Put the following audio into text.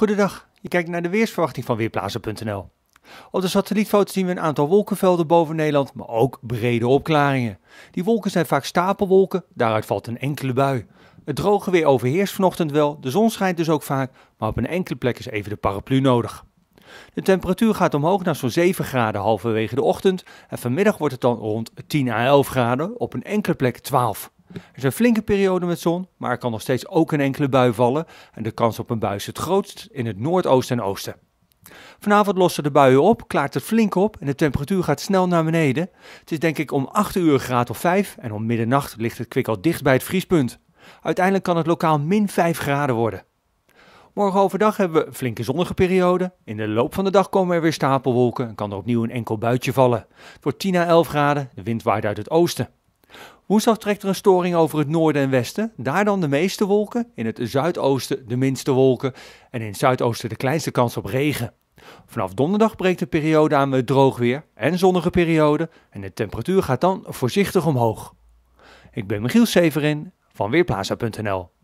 Goedendag, je kijkt naar de weersverwachting van Weerplaatsen.nl. Op de satellietfoto zien we een aantal wolkenvelden boven Nederland, maar ook brede opklaringen. Die wolken zijn vaak stapelwolken, daaruit valt een enkele bui. Het droge weer overheerst vanochtend wel, de zon schijnt dus ook vaak, maar op een enkele plek is even de paraplu nodig. De temperatuur gaat omhoog naar zo'n 7 graden halverwege de ochtend en vanmiddag wordt het dan rond 10 à 11 graden, op een enkele plek 12. Er zijn flinke perioden met zon, maar er kan nog steeds ook een enkele bui vallen en de kans op een bui is het grootst in het noordoosten en oosten. Vanavond lossen de buien op, klaart het flink op en de temperatuur gaat snel naar beneden. Het is denk ik om 8 uur graad of 5 en om middernacht ligt het kwik al dicht bij het vriespunt. Uiteindelijk kan het lokaal min 5 graden worden. Morgen overdag hebben we een flinke zonnige periode. In de loop van de dag komen er weer stapelwolken en kan er opnieuw een enkel buitje vallen. Het wordt 10 à 11 graden, de wind waait uit het oosten. Woensdag trekt er een storing over het noorden en westen. Daar dan de meeste wolken, in het zuidoosten de minste wolken en in het zuidoosten de kleinste kans op regen. Vanaf donderdag breekt de periode aan met droog weer en zonnige periode en de temperatuur gaat dan voorzichtig omhoog. Ik ben Michiel Severin van Weerplaza.nl